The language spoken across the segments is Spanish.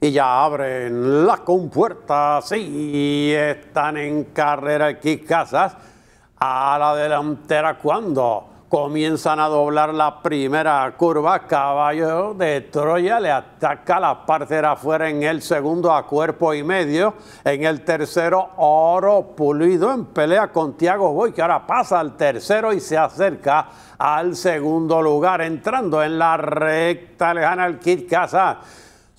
y ya abren las compuertas. Sí, están en carrera aquí Casas a la delantera cuando comienzan a doblar la primera curva. Caballo de Troya le ataca la parte de afuera en el segundo a cuerpo y medio. En el tercero, Oro Pulido en pelea con Tiago Boy, que ahora pasa al tercero y se acerca al segundo lugar. Entrando en la recta lejana al Kit Casas.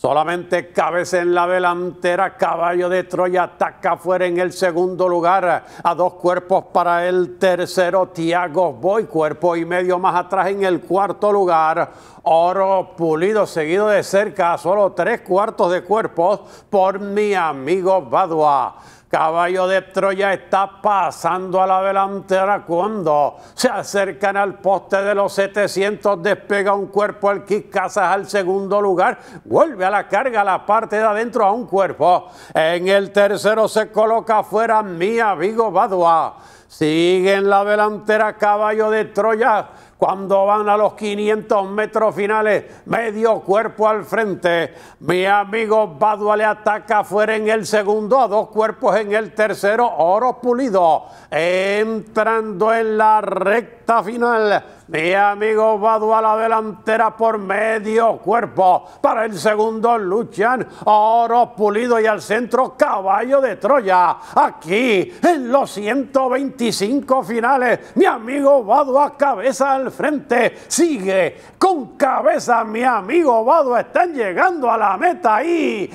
Solamente cabeza en la delantera, caballo de Troya ataca fuera en el segundo lugar, a dos cuerpos para el tercero, Tiago Boy, cuerpo y medio más atrás en el cuarto lugar, Oro Pulido seguido de cerca, solo tres cuartos de cuerpos por mi amigo Badua. Caballo de Troya está pasando a la delantera cuando se acercan al poste de los 700, despega un cuerpo al que Casas al segundo lugar, vuelve a la carga la parte de adentro a un cuerpo. En el tercero se coloca afuera mi amigo Badua siguen la delantera caballo de Troya cuando van a los 500 metros finales, medio cuerpo al frente. Mi amigo Badua le ataca fuera en el segundo, a dos cuerpos en el tercero, oro pulido, entrando en la recta final. Mi amigo Badu a la delantera por medio cuerpo. Para el segundo luchan Oro Pulido y al centro Caballo de Troya. Aquí en los 125 finales, mi amigo a cabeza al frente. Sigue con cabeza mi amigo Vado, Están llegando a la meta y...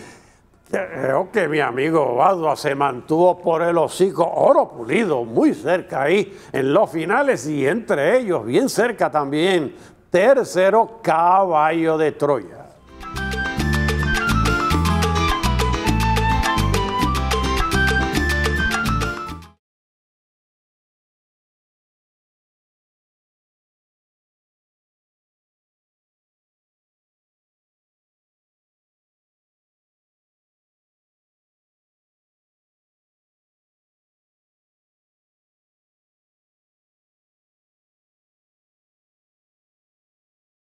Creo que mi amigo Badua se mantuvo por el hocico oro pulido, muy cerca ahí, en los finales y entre ellos, bien cerca también, tercero caballo de Troya.